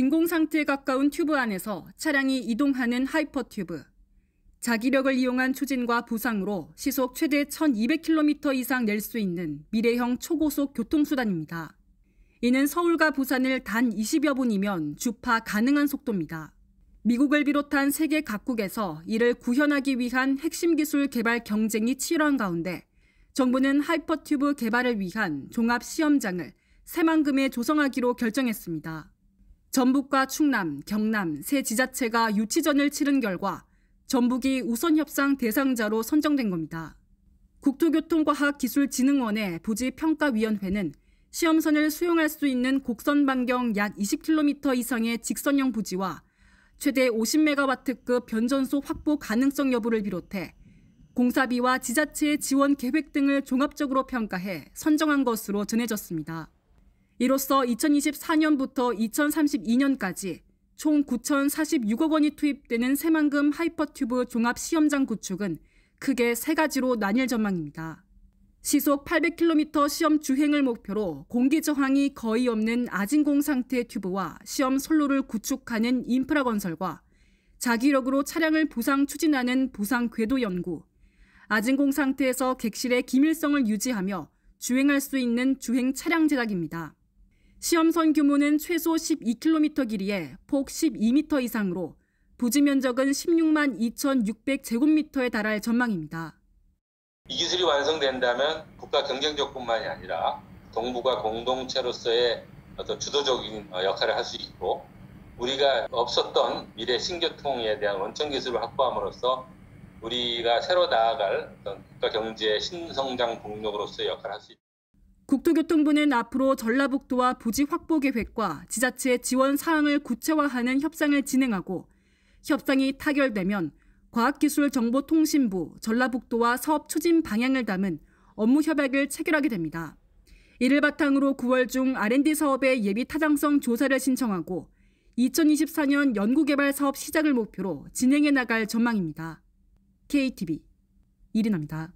진공 상태에 가까운 튜브 안에서 차량이 이동하는 하이퍼튜브. 자기력을 이용한 추진과 부상으로 시속 최대 1200km 이상 낼 수 있는 미래형 초고속 교통수단입니다. 이는 서울과 부산을 단 20여 분이면 주파 가능한 속도입니다. 미국을 비롯한 세계 각국에서 이를 구현하기 위한 핵심 기술 개발 경쟁이 치열한 가운데 정부는 하이퍼튜브 개발을 위한 종합 시험장을 새만금에 조성하기로 결정했습니다. 전북과 충남, 경남 세 지자체가 유치전을 치른 결과 전북이 우선 협상 대상자로 선정된 겁니다. 국토교통과학기술진흥원의 부지평가위원회는 시험선을 수용할 수 있는 곡선 반경 약 20km 이상의 직선형 부지와 최대 5 0메가급 변전소 확보 가능성 여부를 비롯해 공사비와 지자체의 지원 계획 등을 종합적으로 평가해 선정한 것으로 전해졌습니다. 이로써 2024년부터 2032년까지 총 9,046억 원이 투입되는 새만금 하이퍼튜브 종합시험장 구축은 크게 세 가지로 나뉠 전망입니다. 시속 800km 시험 주행을 목표로 공기 저항이 거의 없는 아진공 상태의 튜브와 시험 선로를 구축하는 인프라 건설과 자기력으로 차량을 부상 추진하는 부상 궤도 연구, 아진공 상태에서 객실의 기밀성을 유지하며 주행할 수 있는 주행 차량 제작입니다. 시험선 규모는 최소 12km 길이에 폭 12m 이상으로 부지 면적은 16만 2,600제곱미터에 달할 전망입니다. 이 기술이 완성된다면 국가 경쟁력뿐만이 아니라 동부가 공동체로서의 어떤 주도적인 어, 역할을 할 수 있고 우리가 없었던 미래 신교통에 대한 원천 기술을 확보함으로써 우리가 새로 나아갈 어떤 국가 경제의 신성장 동력으로서의 역할을 할 수 있다. 국토교통부는 앞으로 전라북도와 부지 확보 계획과 지자체 지원 사항을 구체화하는 협상을 진행하고 협상이 타결되면 과학기술정보통신부 전라북도와 사업 추진 방향을 담은 업무 협약을 체결하게 됩니다. 이를 바탕으로 9월 중 R&D 사업의 예비 타당성 조사를 신청하고 2024년 연구개발 사업 시작을 목표로 진행해 나갈 전망입니다. KTV 이리나입니다.